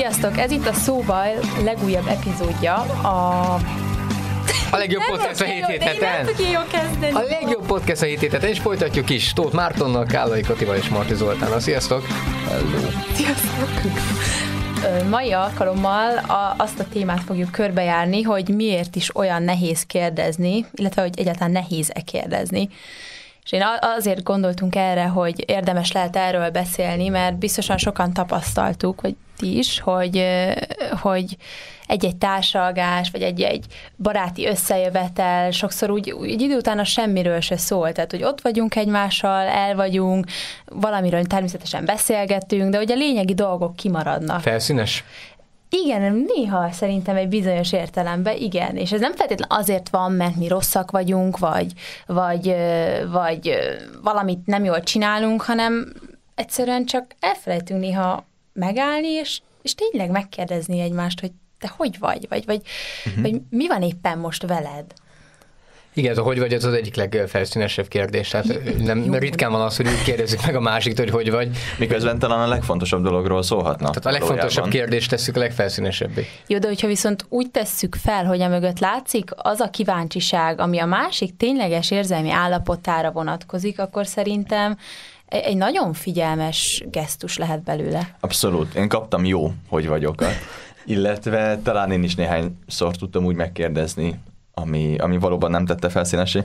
Sziasztok! Ez itt a Szóval legújabb epizódja a a legjobb nem podcast a hét héteten. A legjobb podcast a hét héteten, és folytatjuk is Tóth Mártonnal, Kállai Katival és Marti Zoltánnal. Sziasztok! Hello. Sziasztok! Mai alkalommal a, azt a témát fogjuk körbejárni, hogy miért is olyan nehéz kérdezni, illetve hogy egyáltalán nehéz-e kérdezni. És én azért gondoltunk erre, hogy érdemes lehet erről beszélni, mert biztosan sokan tapasztaltuk, vagy ti is, hogy, hogy egy-egy társalgás, vagy egy-egy baráti összejövetel, sokszor úgy egy idő után a semmiről se szól, tehát hogy ott vagyunk egymással, el vagyunk, valamiről természetesen beszélgetünk, de hogy a lényegi dolgok kimaradnak. Felszínes? Igen, néha szerintem egy bizonyos értelemben igen, és ez nem feltétlenül azért van, mert mi rosszak vagyunk, vagy, vagy, vagy valamit nem jól csinálunk, hanem egyszerűen csak elfelejtünk néha megállni, és, és tényleg megkérdezni egymást, hogy te hogy vagy, vagy, vagy, uh-huh. vagy mi van éppen most veled. Igen, ez a hogy vagy, ez az egyik legfelszínesebb kérdés. Tehát nem, Jó. ritkán van az, hogy úgy kérdezik meg a másik, hogy hogy vagy. Miközben talán a legfontosabb dologról szólhatna. Tehát a legfontosabb kérdést tesszük a legfelszínesebbé. Jó, de hogyha viszont úgy tesszük fel, hogy a mögött látszik, az a kíváncsiság, ami a másik tényleges érzelmi állapotára vonatkozik, akkor szerintem egy nagyon figyelmes gesztus lehet belőle. Abszolút. Én kaptam jó, hogy vagyok. Illetve talán én is néhány szor tudtam úgy megkérdezni, ami, ami valóban nem tette felszínesé.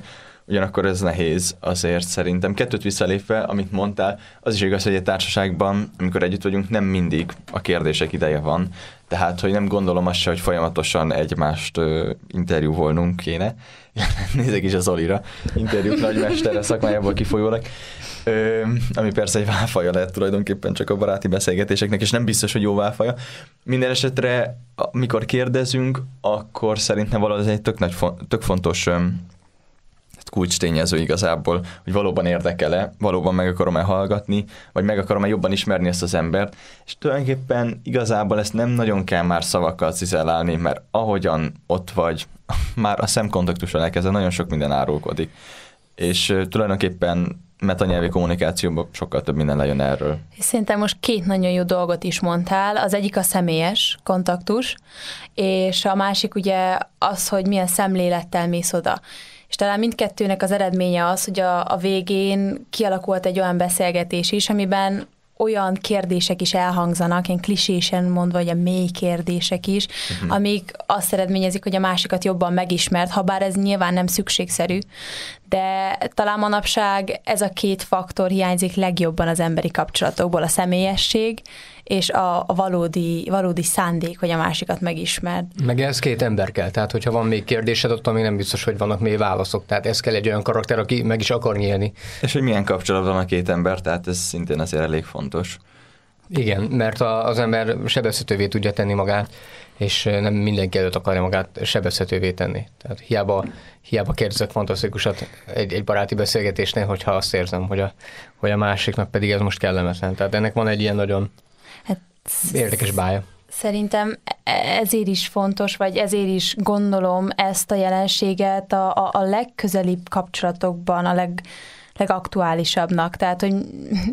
Ugyanakkor ez nehéz azért szerintem. Kettőt visszalépve, amit mondtál, az is igaz, hogy egy társaságban, amikor együtt vagyunk, nem mindig a kérdések ideje van. Tehát, hogy nem gondolom azt se, hogy folyamatosan egymást ö, interjúvolnunk kéne. Nézek is az Olira, interjúk nagymestere szakmájából kifolyólag. Ö, ami persze egy válfaja lehet tulajdonképpen csak a baráti beszélgetéseknek, és nem biztos, hogy jó válfaja. Minden esetre, amikor kérdezünk, akkor szerintem valahol ez egy tök, nagy, tök fontos hát kulcs tényező igazából, hogy valóban érdekele, valóban meg akarom-e hallgatni, vagy meg akarom-e jobban ismerni ezt az embert, és tulajdonképpen igazából ezt nem nagyon kell már szavakkal cizelálni, mert ahogyan ott vagy, már a szemkontaktuson elkezdve nagyon sok minden árulkodik. És tulajdonképpen nyelvi kommunikációban sokkal több minden lejön erről. Szerintem most két nagyon jó dolgot is mondtál. Az egyik a személyes kontaktus, és a másik ugye az, hogy milyen szemlélettel mész oda. És talán mindkettőnek az eredménye az, hogy a, a végén kialakult egy olyan beszélgetés is, amiben olyan kérdések is elhangzanak, ilyen klisésen mondva, vagy a mély kérdések is, uh-huh. amik azt eredményezik, hogy a másikat jobban megismert, ha bár ez nyilván nem szükségszerű, de talán manapság ez a két faktor hiányzik legjobban az emberi kapcsolatokból, a személyesség és a, a valódi, valódi szándék, hogy a másikat megismerd. Meg ez két ember kell, tehát hogyha van még kérdésed, ott még nem biztos, hogy vannak még válaszok, tehát ez kell egy olyan karakter, aki meg is akar nyílni. És hogy milyen kapcsolat van a két ember, tehát ez szintén azért elég fontos. Igen, mert a, az ember sebezhetővé tudja tenni magát és nem mindenki előtt akarja magát sebezhetővé tenni. Tehát hiába, hiába kérdezek fantasztikusat egy, egy baráti beszélgetésnél, hogyha azt érzem, hogy a, hogy a másiknak pedig ez most kellemetlen. Tehát ennek van egy ilyen nagyon hát, érdekes bája. Szerintem e-, ezért is fontos, vagy ezért is gondolom ezt a jelenséget a, a, a legközelibb kapcsolatokban, a leg, legaktuálisabbnak. Tehát, hogy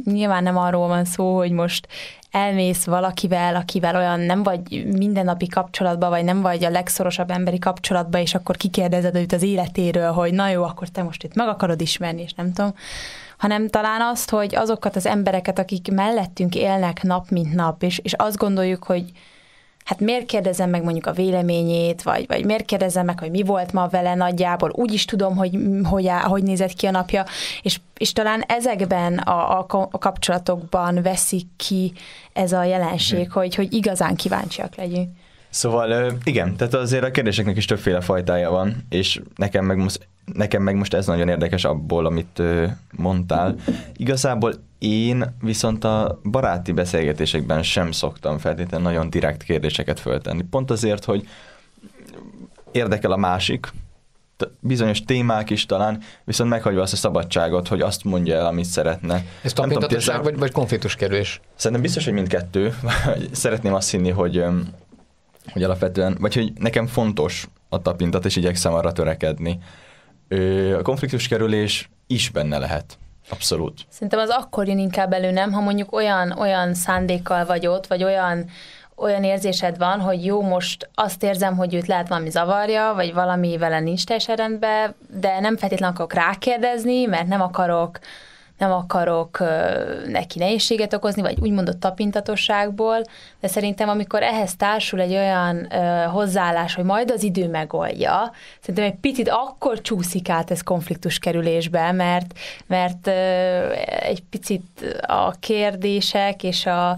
nyilván nem arról van szó, hogy most elmész valakivel, akivel olyan nem vagy mindennapi kapcsolatban, vagy nem vagy a legszorosabb emberi kapcsolatban, és akkor kikérdezed őt az életéről, hogy na jó, akkor te most itt meg akarod ismerni, és nem tudom, hanem talán azt, hogy azokat az embereket, akik mellettünk élnek nap, mint nap, és, és azt gondoljuk, hogy hát miért kérdezem meg mondjuk a véleményét, vagy, vagy miért kérdezem meg, hogy mi volt ma vele nagyjából, úgy is tudom, hogy hogy, á, hogy nézett ki a napja, és, és talán ezekben a, a kapcsolatokban veszik ki ez a jelenség, mm. hogy, hogy igazán kíváncsiak legyünk. Szóval igen, tehát azért a kérdéseknek is többféle fajtája van, és nekem meg most nekem meg most ez nagyon érdekes abból, amit mondtál. Igazából én viszont a baráti beszélgetésekben sem szoktam feltétlenül nagyon direkt kérdéseket föltenni. Pont azért, hogy érdekel a másik, bizonyos témák is talán, viszont meghagyva azt a szabadságot, hogy azt mondja el, amit szeretne. Ez tapintatosság vagy, vagy konfliktus kerülés? Szerintem biztos, hogy mindkettő. Szeretném azt hinni, hogy, hogy alapvetően, vagy hogy nekem fontos a tapintat, és igyekszem arra törekedni a konfliktus kerülés is benne lehet. Abszolút. Szerintem az akkor jön inkább elő, nem? Ha mondjuk olyan, olyan szándékkal vagy ott, vagy olyan, olyan érzésed van, hogy jó, most azt érzem, hogy őt lehet valami zavarja, vagy valami vele nincs teljesen rendben, de nem feltétlenül akarok rákérdezni, mert nem akarok nem akarok neki nehézséget okozni, vagy úgymond a tapintatosságból, de szerintem amikor ehhez társul egy olyan hozzáállás, hogy majd az idő megoldja, szerintem egy picit akkor csúszik át ez konfliktus kerülésbe, mert, mert egy picit a kérdések és a,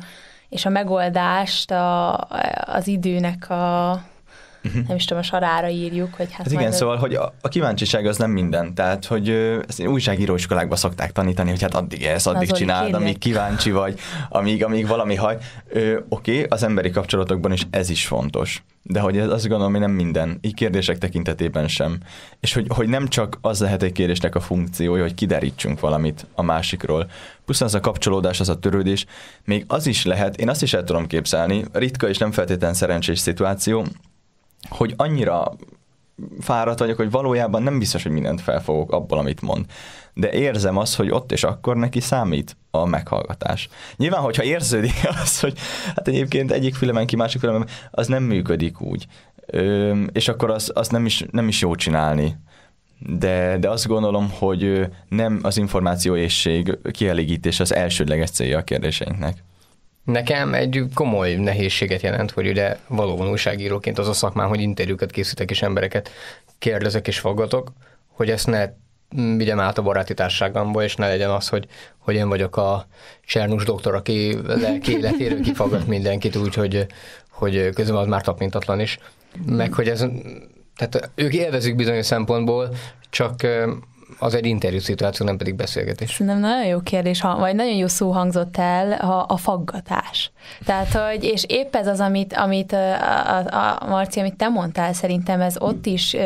és a megoldást a, az időnek a uh-huh. nem is tudom, a sarára írjuk. Hogy hát, hát igen, ő... szóval, hogy a, a kíváncsiság az nem minden. Tehát, hogy ezt újságíróiskolákban szokták tanítani, hogy hát addig ez, addig Na, csináld, kérlek. amíg kíváncsi vagy, amíg, amíg valami haj. Oké, okay, az emberi kapcsolatokban is ez is fontos. De hogy ez, azt gondolom, hogy nem minden. Így kérdések tekintetében sem. És hogy, hogy nem csak az lehet egy kérdésnek a funkciója, hogy kiderítsünk valamit a másikról. Pusztán az a kapcsolódás, az a törődés. Még az is lehet, én azt is el tudom képzelni, ritka és nem feltétlen szerencsés szituáció, hogy annyira fáradt vagyok, hogy valójában nem biztos, hogy mindent felfogok abból, amit mond. De érzem azt, hogy ott és akkor neki számít a meghallgatás. Nyilván, hogyha érződik az, hogy hát egyébként egyik filmen ki, másik filmen, az nem működik úgy. Ö, és akkor azt az nem, is, nem is jó csinálni. De, de azt gondolom, hogy nem az információ kielégítés az elsődleges célja a kérdéseinknek. Nekem egy komoly nehézséget jelent, hogy ugye valóban újságíróként az a szakmám, hogy interjúkat készítek és embereket kérdezek és foggatok, hogy ezt ne vigyem át a baráti társágomba, és ne legyen az, hogy, hogy én vagyok a csernus doktor, aki lelki életéről kifaggat mindenkit úgy, hogy, hogy közben az már tapintatlan is. Meg mm. hogy ez, tehát ők élvezik bizonyos szempontból, csak az egy interjú szituáció, nem pedig beszélgetés. Szerintem nagyon jó kérdés, ha, vagy nagyon jó szó hangzott el ha a faggatás. Tehát, hogy, és épp ez az, amit, amit a, a, a Marci, amit te mondtál, szerintem ez ott is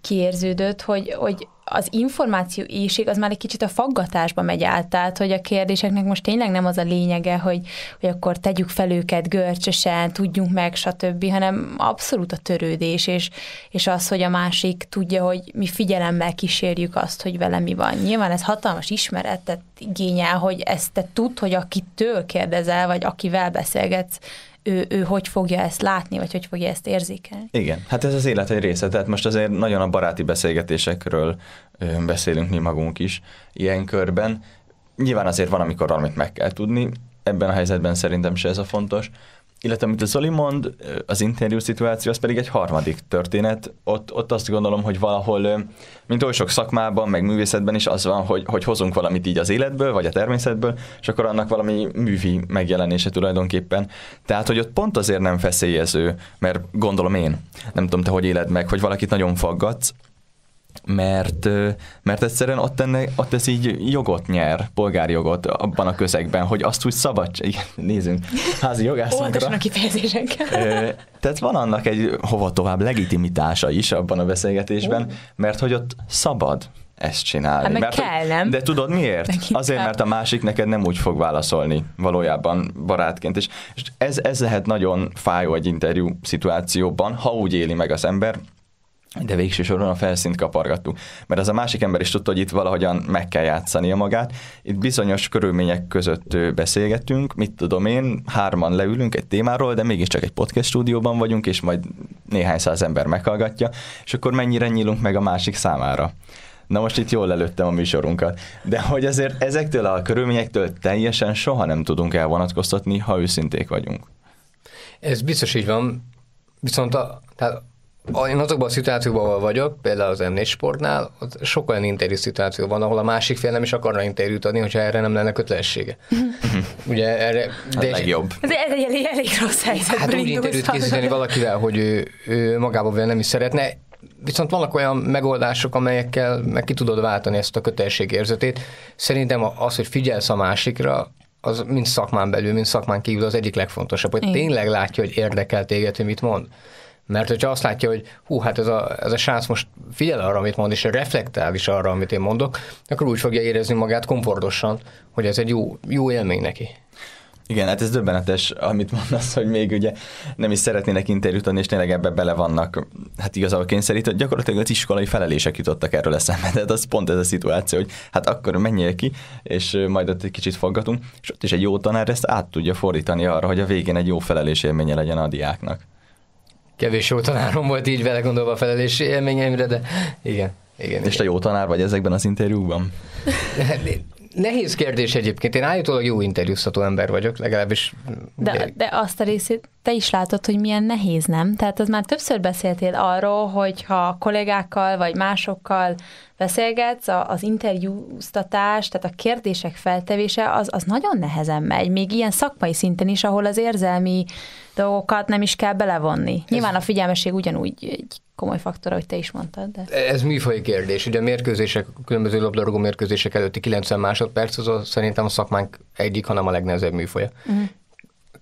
kiérződött, hogy, hogy az információ éjség az már egy kicsit a faggatásba megy át, tehát hogy a kérdéseknek most tényleg nem az a lényege, hogy, hogy akkor tegyük fel őket görcsösen, tudjunk meg, stb., hanem abszolút a törődés, és, és az, hogy a másik tudja, hogy mi figyelemmel kísérjük azt, hogy vele mi van. Nyilván ez hatalmas ismeretet igényel, hogy ezt te tudd, hogy akitől kérdezel, vagy akivel beszélgetsz, ő, ő hogy fogja ezt látni, vagy hogy fogja ezt érzékelni. Igen, hát ez az élet egy része, tehát most azért nagyon a baráti beszélgetésekről beszélünk mi magunk is ilyen körben. Nyilván azért van, amikor valamit meg kell tudni, ebben a helyzetben szerintem se ez a fontos, illetve amit a Zoli mond, az interjú szituáció, az pedig egy harmadik történet. Ott, ott azt gondolom, hogy valahol, mint oly sok szakmában, meg művészetben is az van, hogy, hogy hozunk valamit így az életből, vagy a természetből, és akkor annak valami művi megjelenése tulajdonképpen. Tehát, hogy ott pont azért nem feszélyező, mert gondolom én, nem tudom te, hogy éled meg, hogy valakit nagyon faggatsz, mert, mert egyszerűen ott, enne, ott ez így jogot nyer, polgárjogot abban a közegben, hogy azt úgy szabad, igen, nézzünk, házi jogászunkra. Oldasan a kifejezésekkel. Tehát van annak egy hova tovább legitimitása is abban a beszélgetésben, mert hogy ott szabad ezt csinálni. Hát meg mert, kell, nem? De tudod miért? Megint Azért, mert a másik neked nem úgy fog válaszolni valójában barátként. És, és ez, ez lehet nagyon fájó egy interjú szituációban, ha úgy éli meg az ember, de végső soron a felszínt kapargattuk. Mert az a másik ember is tudta, hogy itt valahogyan meg kell játszani a magát. Itt bizonyos körülmények között beszélgetünk, mit tudom én, hárman leülünk egy témáról, de mégiscsak egy podcast stúdióban vagyunk, és majd néhány száz ember meghallgatja, és akkor mennyire nyílunk meg a másik számára. Na most itt jól előttem a műsorunkat. De hogy azért ezektől a körülményektől teljesen soha nem tudunk elvonatkoztatni, ha őszinték vagyunk. Ez biztos így van, viszont a, tehát én azokban a szituációban vagyok, például az m sportnál, ott sok olyan interjú szituáció van, ahol a másik fél nem is akarna interjút adni, hogyha erre nem lenne kötelessége. Ugye erre... De hát legjobb. Ez egy elég, elég rossz helyzet. Hát úgy interjút készíteni valakivel, hogy ő, ő magában nem is szeretne, viszont vannak olyan megoldások, amelyekkel meg ki tudod váltani ezt a érzetét. Szerintem az, hogy figyelsz a másikra, az mind szakmán belül, mind szakmán kívül az egyik legfontosabb, hogy Igen. tényleg látja, hogy érdekel téged, hogy mit mond. Mert hogyha azt látja, hogy hú, hát ez a, ez a srác most figyel arra, amit mond, és reflektál is arra, amit én mondok, akkor úgy fogja érezni magát komfortosan, hogy ez egy jó, jó élmény neki. Igen, hát ez döbbenetes, amit mondasz, hogy még ugye nem is szeretnének interjút adni, és tényleg ebbe bele vannak, hát igazából kényszerítve, gyakorlatilag az iskolai felelések jutottak erről eszembe, tehát az pont ez a szituáció, hogy hát akkor menjél ki, és majd ott egy kicsit foggatunk, és ott is egy jó tanár ezt át tudja fordítani arra, hogy a végén egy jó felelés élménye legyen a diáknak kevés jó tanárom volt így vele gondolva a felelés élményeimre, de igen. igen És igen. te jó tanár vagy ezekben az interjúkban? Hát, nehéz kérdés egyébként. Én állítólag jó interjúztató ember vagyok, legalábbis. De, de azt a részét te is látod, hogy milyen nehéz, nem? Tehát az már többször beszéltél arról, hogy ha kollégákkal vagy másokkal beszélgetsz, a, az interjúztatás, tehát a kérdések feltevése, az, az nagyon nehezen megy. Még ilyen szakmai szinten is, ahol az érzelmi uh, dolgokat nem is kell belevonni. Nyilván a figyelmesség ugyanúgy egy komoly faktor, ahogy te is mondtad. De... Ez műfaj kérdés. Ugye a mérkőzések, a különböző labdarúgó mérkőzések előtti 90 másodperc, az a, szerintem a szakmánk egyik, hanem a legnehezebb műfaja. Uh-huh.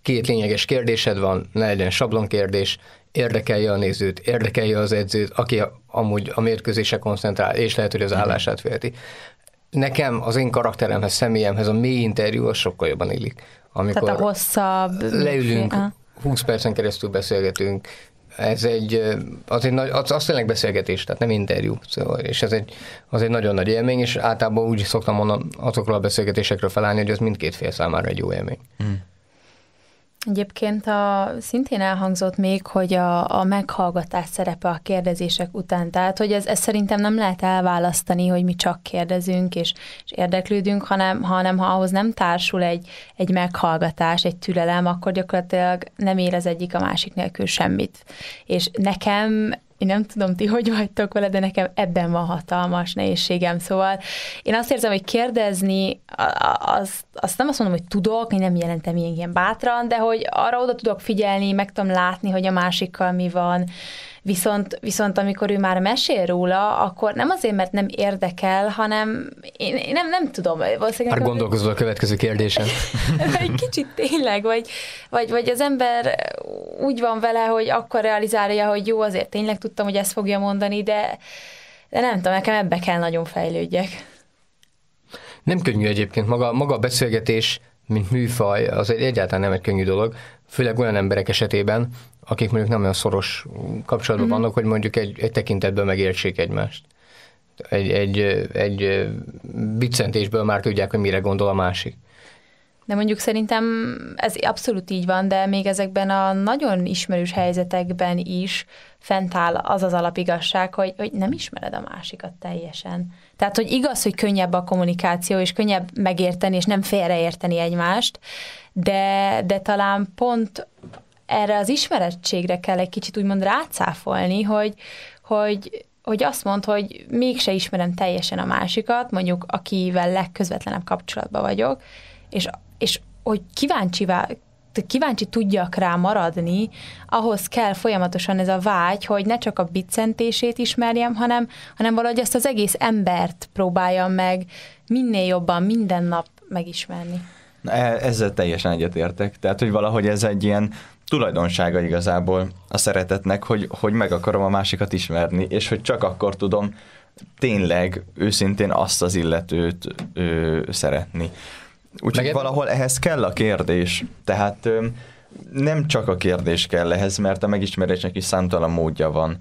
Két lényeges kérdésed van, ne legyen sablon kérdés, érdekelje a nézőt, érdekelje az edzőt, aki amúgy a mérkőzése koncentrál, és lehet, hogy az mhm. állását félti. Nekem, az én karakteremhez, személyemhez a mély interjú az sokkal jobban illik. Amikor Tehát a hosszabb... Leülünk, 20 percen keresztül beszélgetünk, ez egy, az, egy nagy, az, az tényleg beszélgetés, tehát nem interjú, szóval, és ez egy, az egy nagyon nagy élmény, és általában úgy szoktam mondani azokról a beszélgetésekről felállni, hogy ez mindkét fél számára egy jó élmény. Mm. Egyébként a, szintén elhangzott még, hogy a, a meghallgatás szerepe a kérdezések után, tehát hogy ez, ez szerintem nem lehet elválasztani, hogy mi csak kérdezünk és, és érdeklődünk, hanem, hanem ha ahhoz nem társul egy, egy meghallgatás, egy türelem, akkor gyakorlatilag nem érez egyik a másik nélkül semmit. És nekem én nem tudom, ti hogy vagytok vele, de nekem ebben van hatalmas nehézségem. Szóval én azt érzem, hogy kérdezni, azt, azt nem azt mondom, hogy tudok, én nem jelentem ilyen, ilyen bátran, de hogy arra oda tudok figyelni, meg tudom látni, hogy a másikkal mi van, Viszont, viszont amikor ő már mesél róla, akkor nem azért, mert nem érdekel, hanem én, én nem, nem tudom. már gondolkozol a következő kérdésen. egy kicsit tényleg, vagy, vagy, vagy az ember úgy van vele, hogy akkor realizálja, hogy jó, azért tényleg tudtam, hogy ezt fogja mondani, de, de nem tudom, nekem ebbe kell nagyon fejlődjek. Nem könnyű egyébként maga, maga a beszélgetés, mint műfaj, az egyáltalán nem egy könnyű dolog, főleg olyan emberek esetében, akik mondjuk nem olyan szoros kapcsolatban mm-hmm. vannak, hogy mondjuk egy, egy tekintetben megértsék egymást. Egy, egy, egy bicentésből már tudják, hogy mire gondol a másik. De mondjuk szerintem ez abszolút így van, de még ezekben a nagyon ismerős helyzetekben is fent áll az az alapigasság, hogy, hogy nem ismered a másikat teljesen. Tehát, hogy igaz, hogy könnyebb a kommunikáció, és könnyebb megérteni, és nem félreérteni egymást, de, de talán pont erre az ismerettségre kell egy kicsit úgymond rácáfolni, hogy, hogy hogy azt mond, hogy mégse ismerem teljesen a másikat, mondjuk akivel legközvetlenebb kapcsolatban vagyok, és, és hogy kíváncsi, kíváncsi tudjak rá maradni, ahhoz kell folyamatosan ez a vágy, hogy ne csak a biccentését ismerjem, hanem, hanem valahogy ezt az egész embert próbáljam meg minél jobban minden nap megismerni. E, ezzel teljesen egyetértek. Tehát, hogy valahogy ez egy ilyen tulajdonsága igazából a szeretetnek, hogy, hogy meg akarom a másikat ismerni, és hogy csak akkor tudom tényleg őszintén azt az illetőt ö, szeretni. Úgyhogy Meg... valahol ehhez kell a kérdés. Tehát ö, nem csak a kérdés kell ehhez, mert a megismerésnek is számtalan módja van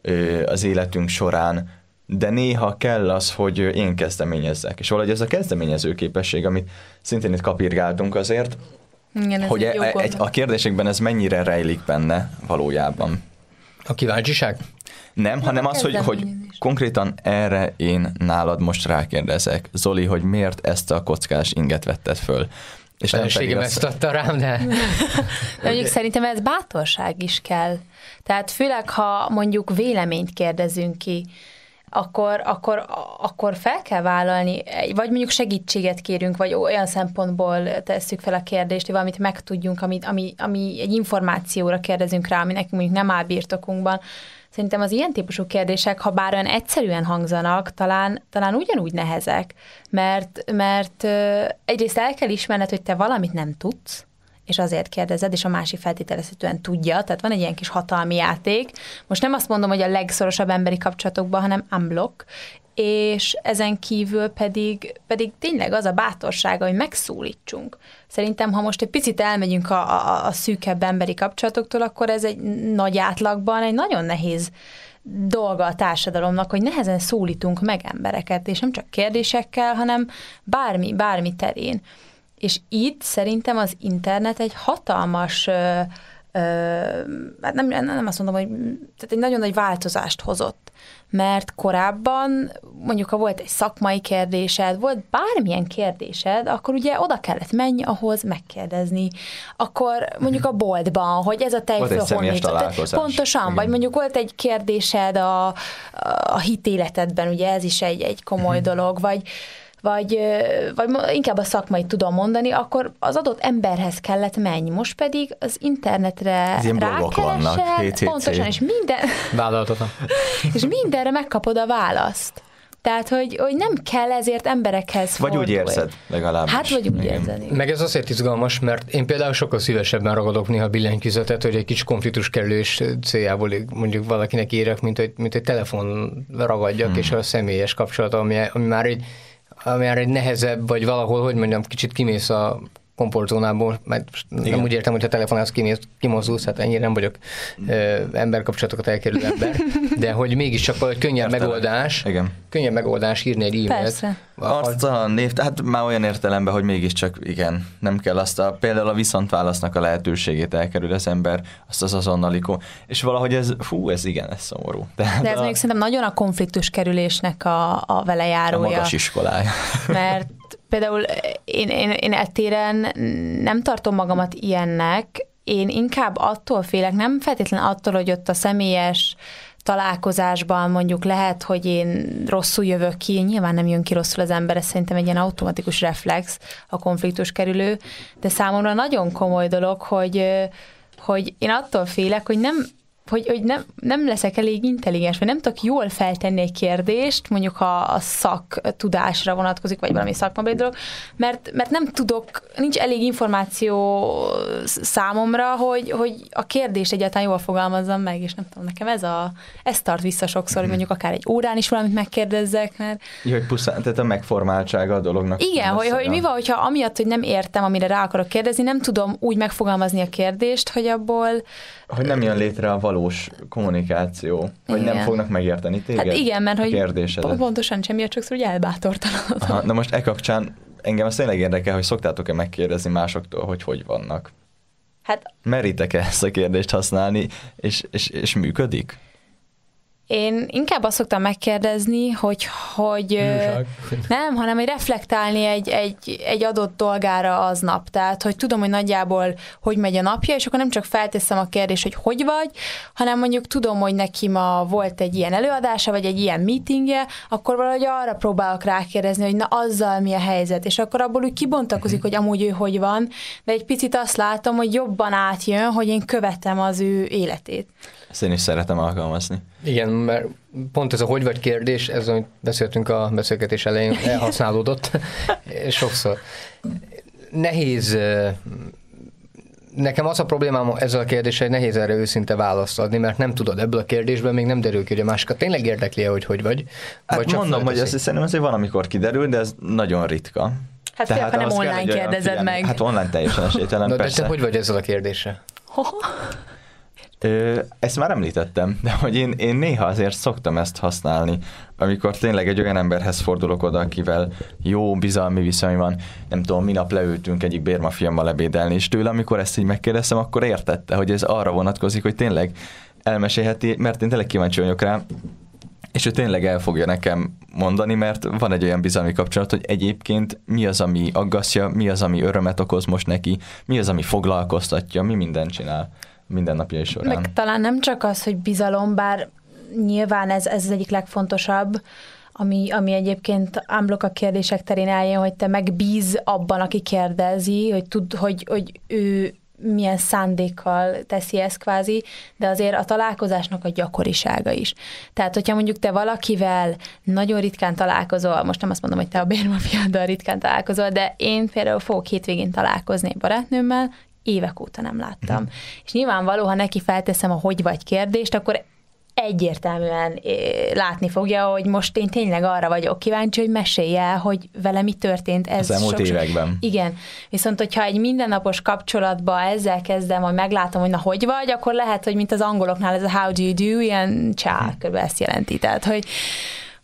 ö, az életünk során, de néha kell az, hogy én kezdeményezzek. És valahogy ez a kezdeményező képesség, amit szintén itt kapirgáltunk azért, igen, ez hogy egy, e- e- egy, egy, a kérdésekben ez mennyire rejlik benne valójában. A kíváncsiság? Nem, Na, hát hanem az, hogy, hogy konkrétan erre én nálad most rákérdezek. Zoli, hogy miért ezt a kockás inget vetted föl? És nem az... ezt adta rám, de... mondjuk szerintem ez bátorság is kell. Tehát főleg, ha mondjuk véleményt kérdezünk ki, akkor, akkor, akkor fel kell vállalni, vagy mondjuk segítséget kérünk, vagy olyan szempontból tesszük fel a kérdést, hogy valamit megtudjunk, ami, ami, ami egy információra kérdezünk rá, ami nekünk mondjuk nem áll birtokunkban. Szerintem az ilyen típusú kérdések, ha bár olyan egyszerűen hangzanak, talán, talán ugyanúgy nehezek, mert, mert egyrészt el kell ismerned, hogy te valamit nem tudsz, és azért kérdezed, és a másik feltételezhetően tudja, tehát van egy ilyen kis hatalmi játék. Most nem azt mondom, hogy a legszorosabb emberi kapcsolatokban, hanem unblock, és ezen kívül pedig, pedig tényleg az a bátorsága, hogy megszólítsunk. Szerintem, ha most egy picit elmegyünk a, a, a szűkebb emberi kapcsolatoktól, akkor ez egy nagy átlagban egy nagyon nehéz dolga a társadalomnak, hogy nehezen szólítunk meg embereket, és nem csak kérdésekkel, hanem bármi, bármi terén és itt szerintem az internet egy hatalmas ö, ö, hát nem, nem azt mondom, hogy tehát egy nagyon nagy változást hozott mert korábban mondjuk ha volt egy szakmai kérdésed, volt bármilyen kérdésed, akkor ugye oda kellett menni ahhoz megkérdezni. Akkor mondjuk a mhm. boltban, hogy ez a tejfő honnét. Pontosan, Igen. vagy mondjuk volt egy kérdésed a, a hitéletedben, ugye ez is egy, egy komoly Igen. Mhm. dolog, vagy vagy, vagy inkább a szakmai tudom mondani, akkor az adott emberhez kellett menj. Most pedig az internetre rákeresed, pontosan, és minden... Vállalatotlan. és mindenre megkapod a választ. Tehát, hogy, hogy nem kell ezért emberekhez Vagy fordulj. úgy érzed, legalább. Hát, vagy úgy érzed. Meg ez azért izgalmas, mert én például sokkal szívesebben ragadok néha billentyűzetet, hogy egy kis konfliktus kerülés céljából mondjuk valakinek érek, mint hogy, mint hogy telefon ragadjak, hmm. és a személyes kapcsolat, ami, ami már egy ami már egy nehezebb, vagy valahol, hogy mondjam, kicsit kimész a komfortzónából, mert Igen. nem úgy értem, hogyha telefonálsz, kinéz, kimozdulsz, hát ennyire nem vagyok ö, emberkapcsolatokat elkerülő ember, de hogy mégiscsak valahogy könnyebb Értelem. megoldás, Igen. könnyebb megoldás írni egy e-mailt. Persze. Arctalan név, hát már olyan értelemben, hogy mégiscsak igen, nem kell azt a, például a viszontválasznak a lehetőségét elkerül az ember, azt az azonnali, és valahogy ez, fú, ez igen, ez szomorú. De, hát De ez a, még szerintem nagyon a konfliktus kerülésnek a, a velejárója. A magas iskolája. Mert például eh, én, én, én ettéren nem tartom magamat ilyennek, én inkább attól félek, nem feltétlenül attól, hogy ott a személyes találkozásban mondjuk lehet, hogy én rosszul jövök ki, nyilván nem jön ki rosszul az ember, ez szerintem egy ilyen automatikus reflex, a konfliktus kerülő, de számomra nagyon komoly dolog, hogy, eh, hogy én attól félek, hogy nem, hogy, hogy nem, nem leszek elég intelligens, vagy nem tudok jól feltenni egy kérdést, mondjuk a, a tudásra vonatkozik, vagy valami szakmabeli hm. dolog, mert, mert nem tudok, nincs elég információ számomra, hogy, hogy a kérdést egyáltalán jól fogalmazzam meg, és nem tudom, nekem ez a, ez tart vissza sokszor, hogy hm. mondjuk akár egy órán is valamit megkérdezzek, mert... Jó, hogy pusztán, tehát a megformáltsága a dolognak. Igen, hogy, hogy mi van, hogyha amiatt, hogy nem értem, amire rá akarok kérdezni, nem tudom úgy megfogalmazni a kérdést, hogy abból... Hogy nem jön létre a való valós kommunikáció, igen. nem fognak megérteni téged? Hát igen, mert hogy pontosan semmi, csak hogy elbátortalanod. Aha, na most e kapcsán engem az tényleg érdekel, hogy szoktátok-e megkérdezni másoktól, hogy hogy vannak? Hát... Meritek-e ezt a kérdést használni, és, és, és működik? Én inkább azt szoktam megkérdezni, hogy, hogy nem, hanem hogy reflektálni egy, egy, egy adott dolgára az nap. Tehát, hogy tudom, hogy nagyjából hogy megy a napja, és akkor nem csak felteszem a kérdést, hogy hogy vagy, hanem mondjuk tudom, hogy neki ma volt egy ilyen előadása, vagy egy ilyen meetingje, akkor valahogy arra próbálok rákérdezni, hogy na azzal mi a helyzet. És akkor abból úgy kibontakozik, mhm. hogy amúgy ő hogy van, de egy picit azt látom, hogy jobban átjön, hogy én követem az ő életét. Ezt én is szeretem alkalmazni. Igen, mert pont ez a hogy vagy kérdés, ez, amit beszéltünk a beszélgetés elején, elhasználódott sokszor. Nehéz nekem az a problémám ezzel a kérdéssel, hogy nehéz erre őszinte választ adni, mert nem tudod ebből a kérdésből, még nem derül ki, hogy a másikat tényleg érdekli -e, hogy hogy vagy. Hát vagy csak mondom, felteszi. hogy azt hiszem, azért van, amikor kiderül, de ez nagyon ritka. Hát Tehát félek, ha nem online kérdezed meg. Hát online teljesen esélytelen, no, persze. De te hogy vagy ezzel a kérdéssel? Ö, ezt már említettem, de hogy én, én néha azért szoktam ezt használni, amikor tényleg egy olyan emberhez fordulok oda, akivel jó, bizalmi viszony van, nem tudom, minap leültünk egyik bérmafiammal ebédelni, és tőle, amikor ezt így megkérdeztem, akkor értette, hogy ez arra vonatkozik, hogy tényleg elmesélheti, mert én tényleg kíváncsi vagyok rá, és ő tényleg el fogja nekem mondani, mert van egy olyan bizalmi kapcsolat, hogy egyébként mi az, ami aggasztja, mi az, ami örömet okoz most neki, mi az, ami foglalkoztatja, mi mindent csinál mindennapjai során. Meg talán nem csak az, hogy bizalom, bár nyilván ez, ez az egyik legfontosabb, ami, ami egyébként ámblok a kérdések terén eljön, hogy te megbíz abban, aki kérdezi, hogy tud, hogy, hogy ő milyen szándékkal teszi ezt kvázi, de azért a találkozásnak a gyakorisága is. Tehát, hogyha mondjuk te valakivel nagyon ritkán találkozol, most nem azt mondom, hogy te a bérmafiaddal ritkán találkozol, de én például fogok hétvégén találkozni barátnőmmel, évek óta nem láttam. Uh-huh. És nyilvánvaló, ha neki felteszem a hogy vagy kérdést, akkor egyértelműen eh, látni fogja, hogy most én tényleg arra vagyok kíváncsi, hogy mesélj el, hogy vele mi történt. Ez az elmúlt sok, években. Igen. Viszont, hogyha egy mindennapos kapcsolatba ezzel kezdem, hogy meglátom, hogy na hogy vagy, akkor lehet, hogy mint az angoloknál ez a how do you do, ilyen csá, mhm. körülbelül ezt jelenti. Tehát, hogy,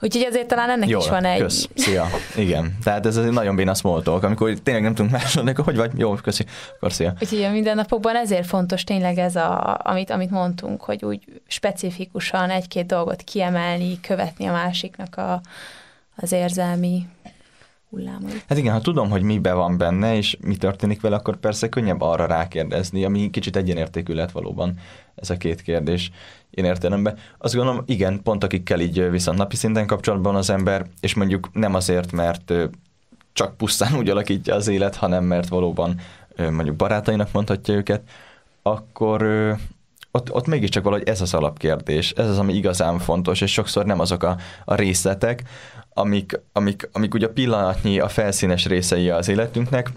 Úgyhogy azért talán ennek Jól, is van egy... Kösz, szia. Igen, tehát ez egy nagyon bénasz small amikor tényleg nem tudunk másolni, akkor hogy vagy? Jó, köszi, akkor szia. Úgyhogy a mindennapokban ezért fontos tényleg ez, a, amit, amit mondtunk, hogy úgy specifikusan egy-két dolgot kiemelni, követni a másiknak a, az érzelmi hullámai. Hát igen, ha tudom, hogy mibe van benne, és mi történik vele, akkor persze könnyebb arra rákérdezni, ami kicsit egyenértékű lett valóban ez a két kérdés én értelemben. Azt gondolom, igen, pont akikkel így viszont napi szinten kapcsolatban az ember, és mondjuk nem azért, mert csak pusztán úgy alakítja az élet, hanem mert valóban mondjuk barátainak mondhatja őket, akkor ott, ott mégiscsak valahogy ez az alapkérdés, ez az, ami igazán fontos, és sokszor nem azok a, a részletek, amik, amik, amik ugye pillanatnyi, a felszínes részei az életünknek,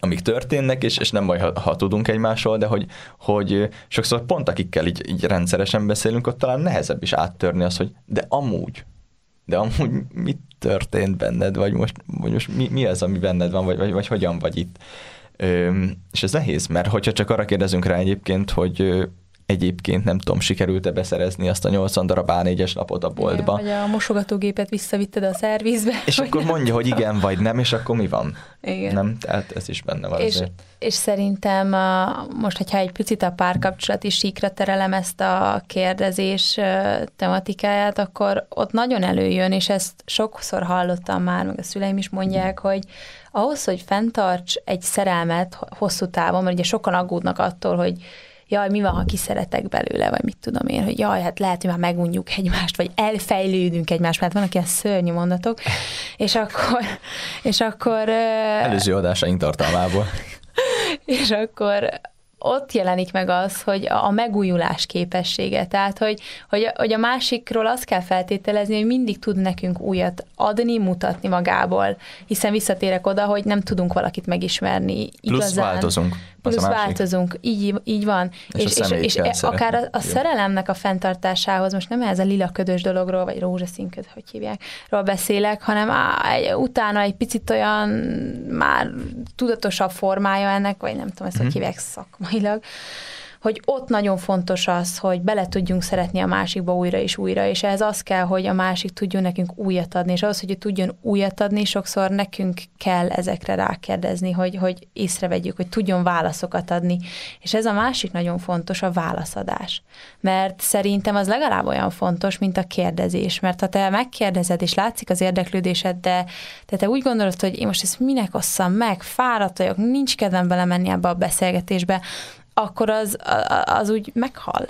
amik történnek, és, és nem baj, ha, ha tudunk egymásról, de hogy, hogy sokszor pont akikkel így, így rendszeresen beszélünk, ott talán nehezebb is áttörni az, hogy de amúgy, de amúgy mit történt benned, vagy most, vagy most mi, mi az, ami benned van, vagy, vagy, vagy hogyan vagy itt. Ö, és ez nehéz, mert hogyha csak arra kérdezünk rá egyébként, hogy egyébként nem tudom, sikerült-e beszerezni azt a 80 darab A4-es lapot a boltba. Igen, vagy a mosogatógépet visszavitted a szervizbe. És akkor mondja, tudom. hogy igen vagy nem, és akkor mi van? Igen. Nem? Tehát ez is benne van és, azért. És szerintem a, most, hogyha egy picit a párkapcsolati síkra terelem ezt a kérdezés tematikáját, akkor ott nagyon előjön, és ezt sokszor hallottam már, meg a szüleim is mondják, mm. hogy ahhoz, hogy fenntarts egy szerelmet hosszú távon, mert ugye sokan aggódnak attól, hogy jaj, mi van, ha kiszeretek belőle, vagy mit tudom én, hogy jaj, hát lehet, hogy már megunjuk egymást, vagy elfejlődünk egymást, mert vannak ilyen szörnyű mondatok, és akkor... És akkor Előző adásaink tartalmából. És akkor ott jelenik meg az, hogy a megújulás képessége. Tehát, hogy, hogy, hogy a másikról azt kell feltételezni, hogy mindig tud nekünk újat adni, mutatni magából. Hiszen visszatérek oda, hogy nem tudunk valakit megismerni. Plusz igazán. változunk. Plusz változunk, így, így van. És, és, a és, és e, akár a, a szerelemnek a fenntartásához, most nem ez a lila ködös dologról, vagy rózsaszín köd, hogy hívják, ról beszélek, hanem á, egy, utána egy picit olyan már tudatosabb formája ennek, vagy nem tudom, ezt hmm. hogy mhm. hívják szakma. dialogue hogy ott nagyon fontos az, hogy bele tudjunk szeretni a másikba újra és újra, és ez az kell, hogy a másik tudjon nekünk újat adni, és ahhoz, hogy tudjon újat adni, sokszor nekünk kell ezekre rákérdezni, hogy, hogy észrevegyük, hogy tudjon válaszokat adni. És ez a másik nagyon fontos, a válaszadás. Mert szerintem az legalább olyan fontos, mint a kérdezés, mert ha te megkérdezed, és látszik az érdeklődésed, de, de te úgy gondolod, hogy én most ezt minek osszam meg, fáradt vagyok, nincs kedvem belemenni ebbe a beszélgetésbe, akkor az, az úgy meghal.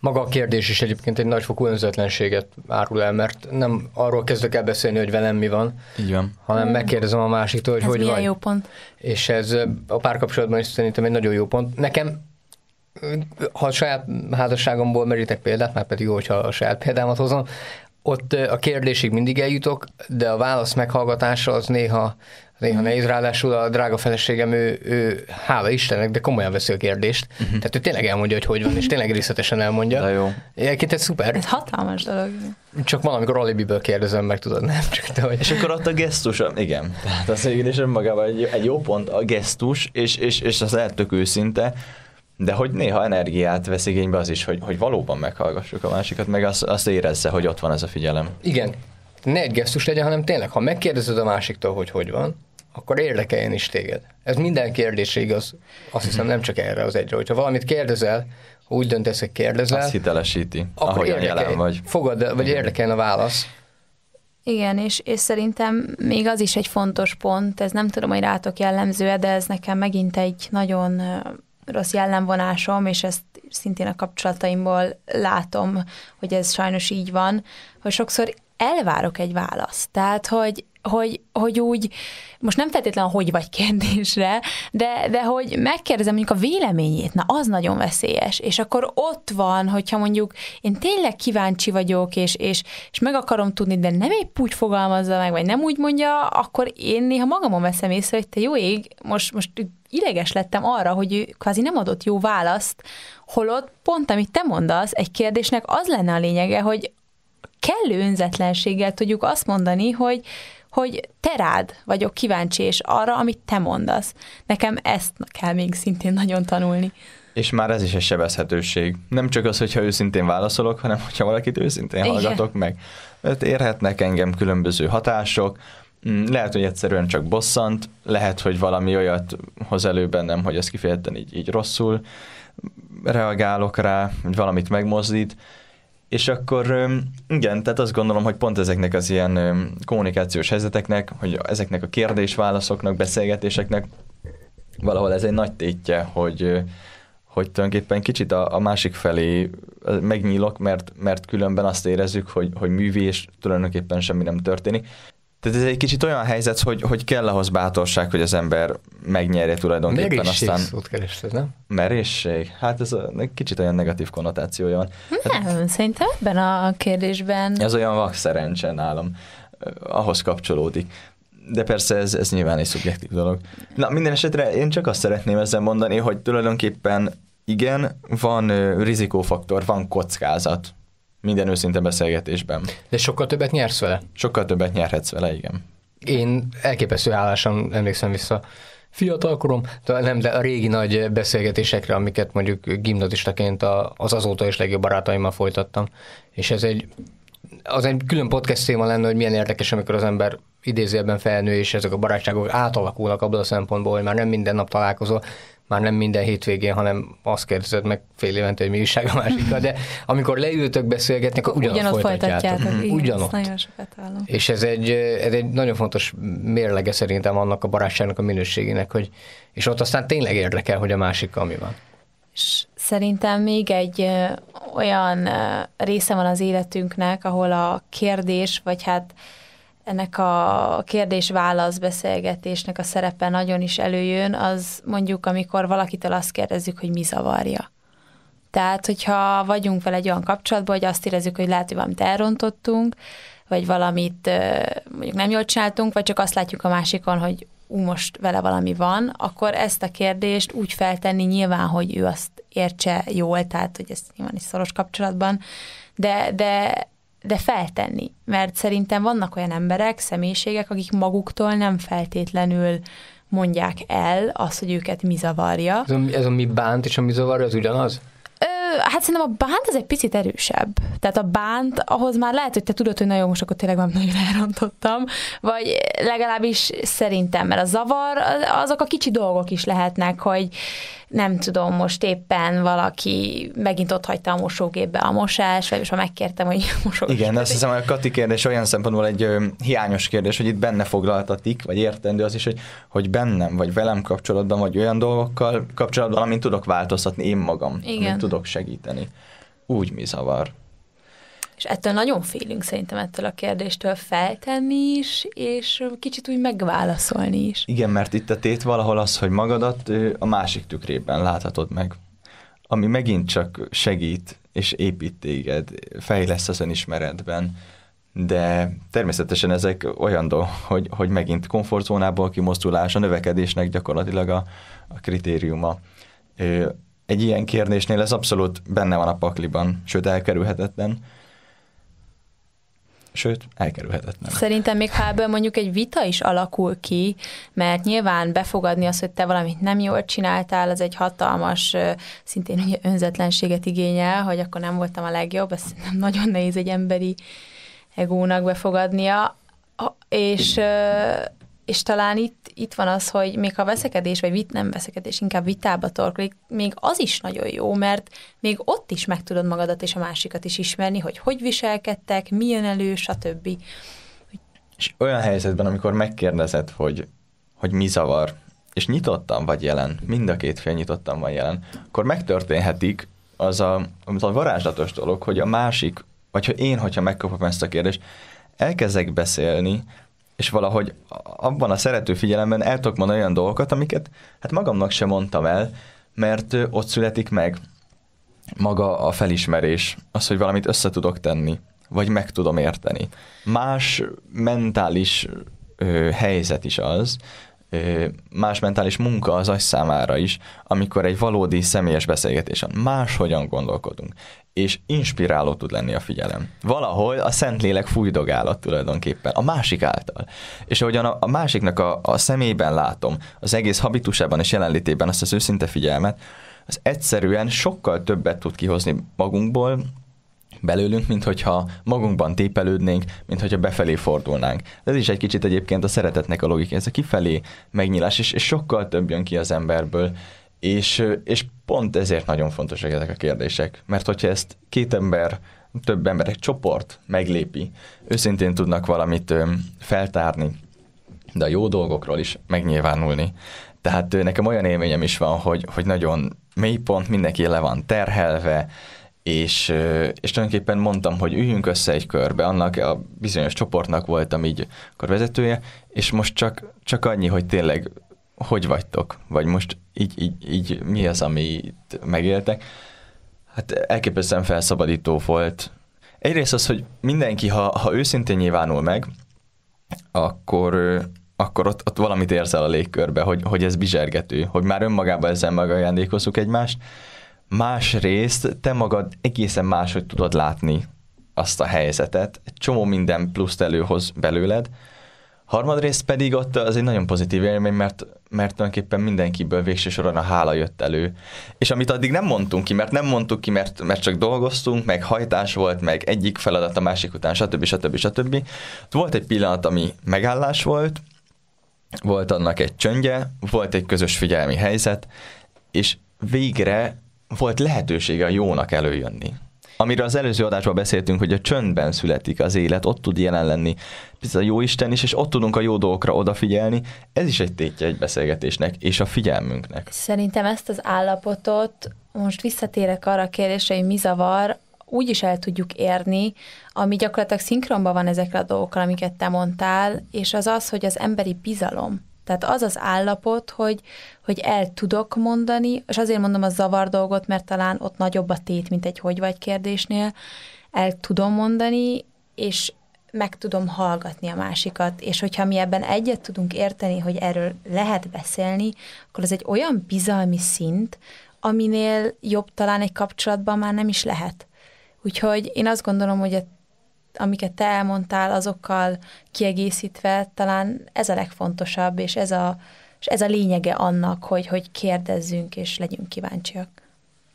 Maga a kérdés is egyébként egy nagyfokú önzetlenséget árul el, mert nem arról kezdek el beszélni, hogy velem mi van, Így van. hanem hmm. megkérdezem a másiktól, hogy ez hogy van, jó pont. És ez a párkapcsolatban is szerintem egy nagyon jó pont. Nekem, ha a saját házasságomból merítek példát, már pedig jó, hogyha a saját példámat hozom, ott a kérdésig mindig eljutok, de a válasz meghallgatása az néha néha nehéz, ráadásul a drága feleségem, ő, ő hála Istennek, de komolyan veszi a kérdést. Uh-huh. Tehát ő tényleg elmondja, hogy hogy van, és tényleg részletesen elmondja. De jó. Egyébként ez szuper. Ez hatalmas dolog. Csak valamikor alibiből kérdezem meg, tudod, nem? Csak de, hogy... És akkor ott a gesztus, igen. Tehát az végül is önmagában egy, egy jó pont a gesztus, és, és, és az lehet tök őszinte, de hogy néha energiát vesz igénybe az is, hogy, hogy valóban meghallgassuk a másikat, meg azt, azt érezze, hogy ott van ez a figyelem. Igen. Ne egy gesztus legyen, hanem tényleg, ha megkérdezed a másiktól, hogy hogy van, akkor érdekeljen is téged. Ez minden kérdés igaz. Azt hiszem nem csak erre az egyre. Hogyha valamit kérdezel, úgy döntesz, hogy kérdezel. Azt hitelesíti, akkor ahogyan jelen vagy. Fogad, vagy érdekel a válasz. Igen, és, és szerintem még az is egy fontos pont, ez nem tudom, hogy rátok jellemző de ez nekem megint egy nagyon rossz jellemvonásom, és ezt szintén a kapcsolataimból látom, hogy ez sajnos így van, hogy sokszor elvárok egy választ. Tehát, hogy hogy, hogy úgy, most nem feltétlenül hogy vagy kérdésre, de, de hogy megkérdezem mondjuk a véleményét, na az nagyon veszélyes, és akkor ott van, hogyha mondjuk én tényleg kíváncsi vagyok, és, és, és meg akarom tudni, de nem épp úgy fogalmazza meg, vagy nem úgy mondja, akkor én néha magamon veszem észre, hogy te jó ég, most, most ideges lettem arra, hogy ő kvázi nem adott jó választ, holott pont, amit te mondasz, egy kérdésnek az lenne a lényege, hogy kellő önzetlenséggel tudjuk azt mondani, hogy hogy te rád vagyok kíváncsi, és arra, amit te mondasz. Nekem ezt kell még szintén nagyon tanulni. És már ez is egy sebezhetőség. Nem csak az, hogyha őszintén válaszolok, hanem hogyha valakit őszintén hallgatok Igen. meg. Mert hát érhetnek engem különböző hatások, mm, lehet, hogy egyszerűen csak bosszant, lehet, hogy valami olyat hoz elő bennem, hogy ez kifejezetten így, így rosszul reagálok rá, hogy valamit megmozdít, és akkor igen, tehát azt gondolom, hogy pont ezeknek az ilyen kommunikációs helyzeteknek, hogy ezeknek a kérdés-válaszoknak, beszélgetéseknek valahol ez egy nagy tétje, hogy, hogy tulajdonképpen kicsit a, a másik felé megnyílok, mert, mert különben azt érezzük, hogy, hogy művés tulajdonképpen semmi nem történik. Tehát ez egy kicsit olyan helyzet, hogy, hogy kell ahhoz bátorság, hogy az ember megnyerje tulajdonképpen. Merészség aztán... szót kerested, nem? Merészség. Hát ez a, kicsit olyan negatív konnotációja van. Hát- nem, szerintem ebben a kérdésben... Ez olyan vak szerencse nálam. Ahhoz kapcsolódik. De persze ez, ez nyilván egy szubjektív dolog. Na, minden esetre én csak azt szeretném ezzel mondani, hogy tulajdonképpen igen, van rizikófaktor, van kockázat minden őszinte beszélgetésben. De sokkal többet nyersz vele? Sokkal többet nyerhetsz vele, igen. Én elképesztő állásan emlékszem vissza fiatalkorom, de nem, de a régi nagy beszélgetésekre, amiket mondjuk gimnazistaként az azóta is legjobb barátaimmal folytattam. És ez egy, az egy külön podcast téma lenne, hogy milyen érdekes, amikor az ember idézőjelben felnő, és ezek a barátságok átalakulnak abban a szempontból, hogy már nem minden nap találkozol, már nem minden hétvégén, hanem azt kérdezed meg fél évente, hogy mi újság a másikkal, de amikor leültök beszélgetni, akkor ugyanazt, ugyanott folytatjátok. folytatjátok. Igen, mhm. Nagyon sokat hallom. És ez egy, ez egy nagyon fontos mérlege szerintem annak a barátságnak a minőségének, hogy és ott aztán tényleg érdekel, hogy a másik ami van. És szerintem még egy olyan része van az életünknek, ahol a kérdés, vagy hát ennek a kérdés-válasz beszélgetésnek a szerepe nagyon is előjön, az mondjuk, amikor valakitől azt kérdezzük, hogy mi zavarja. Tehát, hogyha vagyunk vele egy olyan kapcsolatban, hogy azt érezzük, hogy lehet, hogy valamit elrontottunk, vagy valamit mondjuk nem jól csináltunk, vagy csak azt látjuk a másikon, hogy ú, most vele valami van, akkor ezt a kérdést úgy feltenni nyilván, hogy ő azt értse jól, tehát hogy ez nyilván is szoros kapcsolatban, de, de de feltenni, mert szerintem vannak olyan emberek, személyiségek, akik maguktól nem feltétlenül mondják el azt, hogy őket mi zavarja. Ez, a, ez mi bánt és mi zavarja, az ugyanaz? Ö, hát szerintem a bánt az egy picit erősebb. Tehát a bánt, ahhoz már lehet, hogy te tudod, hogy nagyon most akkor tényleg már nagyon elrontottam, vagy legalábbis szerintem, mert a zavar azok a kicsi dolgok is lehetnek, hogy nem tudom, most éppen valaki megint ott hagyta a mosógépbe a mosás, vagy most már megkértem, hogy mosógép. Igen, azt hiszem, a Kati kérdés olyan szempontból egy ö, hiányos kérdés, hogy itt benne foglaltatik, vagy értendő az is, hogy, hogy bennem, vagy velem kapcsolatban, vagy olyan dolgokkal kapcsolatban, amit tudok változtatni én magam, Igen. amit tudok segíteni. Úgy mi zavar. És ettől nagyon félünk szerintem ettől a kérdéstől feltenni is, és kicsit úgy megválaszolni is. Igen, mert itt a tét valahol az, hogy magadat a másik tükrében láthatod meg, ami megint csak segít és épít téged, fejlesz az önismeretben. De természetesen ezek olyan dolgok, hogy, hogy megint komfortzónából kimozdulás, a növekedésnek gyakorlatilag a, a kritériuma. Egy ilyen kérdésnél ez abszolút benne van a pakliban, sőt elkerülhetetlen sőt, elkerülhetetlen. Szerintem még ha ebből mondjuk egy vita is alakul ki, mert nyilván befogadni azt, hogy te valamit nem jól csináltál, az egy hatalmas, szintén ugye önzetlenséget igényel, hogy akkor nem voltam a legjobb, ez nem nagyon nehéz egy emberi egónak befogadnia, és és talán itt, itt van az, hogy még ha veszekedés, vagy vit, nem veszekedés, inkább vitába torkolik, még az is nagyon jó, mert még ott is meg tudod magadat és a másikat is ismerni, hogy hogy viselkedtek, mi jön elő, stb. És olyan helyzetben, amikor megkérdezed, hogy, hogy mi zavar, és nyitottan vagy jelen, mind a két fél nyitottan van jelen, akkor megtörténhetik az a, az a varázslatos dolog, hogy a másik, vagy hogy én, hogyha megkapom ezt a kérdést, elkezdek beszélni, és valahogy abban a szerető figyelemben el tudok mondani olyan dolgokat, amiket hát magamnak sem mondtam el, mert ott születik meg maga a felismerés, az, hogy valamit össze tudok tenni, vagy meg tudom érteni. Más mentális ö, helyzet is az, más mentális munka az agy számára is, amikor egy valódi személyes beszélgetésen máshogyan gondolkodunk, és inspiráló tud lenni a figyelem. Valahol a Szentlélek fújdogálat tulajdonképpen, a másik által. És ahogyan a, a másiknak a, a szemében látom, az egész habitusában és jelenlétében azt az őszinte figyelmet, az egyszerűen sokkal többet tud kihozni magunkból, belőlünk, mint hogyha magunkban tépelődnénk, mint hogyha befelé fordulnánk. Ez is egy kicsit egyébként a szeretetnek a logika, ez a kifelé megnyilás, és, és sokkal több jön ki az emberből, és, és pont ezért nagyon fontosak ezek a kérdések, mert hogyha ezt két ember több ember, egy csoport meglépi, őszintén tudnak valamit feltárni, de a jó dolgokról is megnyilvánulni. Tehát nekem olyan élményem is van, hogy, hogy nagyon mély pont, mindenki le van terhelve, és, és tulajdonképpen mondtam, hogy üljünk össze egy körbe, annak a bizonyos csoportnak voltam így akkor vezetője, és most csak, csak annyi, hogy tényleg hogy vagytok, vagy most így, így, így mi az, amit megéltek. Hát elképesztően felszabadító volt. Egyrészt az, hogy mindenki, ha, ha őszintén nyilvánul meg, akkor, akkor ott, ott valamit érzel a légkörbe, hogy, hogy ez bizsergető, hogy már önmagában ezzel megajándékozzuk egymást, másrészt te magad egészen máshogy tudod látni azt a helyzetet, egy csomó minden pluszt előhoz belőled, harmadrészt pedig ott az egy nagyon pozitív élmény, mert, mert tulajdonképpen mindenkiből végső soron a hála jött elő. És amit addig nem mondtunk ki, mert nem mondtuk ki, mert, mert csak dolgoztunk, meg hajtás volt, meg egyik feladat a másik után, stb. stb. stb. Volt egy pillanat, ami megállás volt, volt annak egy csöndje, volt egy közös figyelmi helyzet, és végre volt lehetősége a jónak előjönni. Amiről az előző adásban beszéltünk, hogy a csöndben születik az élet, ott tud jelen lenni a jó Isten is, és ott tudunk a jó dolgokra odafigyelni. Ez is egy tétje egy beszélgetésnek, és a figyelmünknek. Szerintem ezt az állapotot, most visszatérek arra a kérdésre, hogy mi zavar, úgy is el tudjuk érni, ami gyakorlatilag szinkronban van ezekre a dolgokkal, amiket te mondtál, és az az, hogy az emberi bizalom tehát az az állapot, hogy, hogy el tudok mondani, és azért mondom a zavar dolgot, mert talán ott nagyobb a tét, mint egy hogy vagy kérdésnél, el tudom mondani, és meg tudom hallgatni a másikat, és hogyha mi ebben egyet tudunk érteni, hogy erről lehet beszélni, akkor ez egy olyan bizalmi szint, aminél jobb talán egy kapcsolatban már nem is lehet. Úgyhogy én azt gondolom, hogy a amiket te elmondtál, azokkal kiegészítve talán ez a legfontosabb, és ez a, és ez a lényege annak, hogy, hogy kérdezzünk és legyünk kíváncsiak.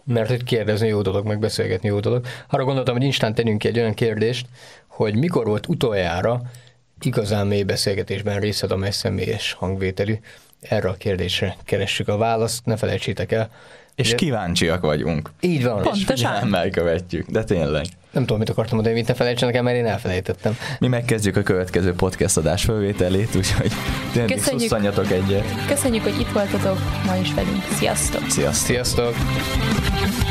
Mert hogy kérdezni jó dolog, meg beszélgetni jó dolog. Arra gondoltam, hogy instán tenünk ki egy olyan kérdést, hogy mikor volt utoljára igazán mély beszélgetésben részed, amely személyes hangvételű. Erre a kérdésre keressük a választ, ne felejtsétek el. És kíváncsiak vagyunk. Így van. Pontosan. És meg de tényleg. Nem tudom, mit akartam mondani, mit ne felejtsenek el, mert én elfelejtettem. Mi megkezdjük a következő podcast adás fölvételét, úgyhogy szusszanjatok egyet. Köszönjük, hogy itt voltatok, ma is velünk. Sziasztok! Sziasztok! Sziasztok.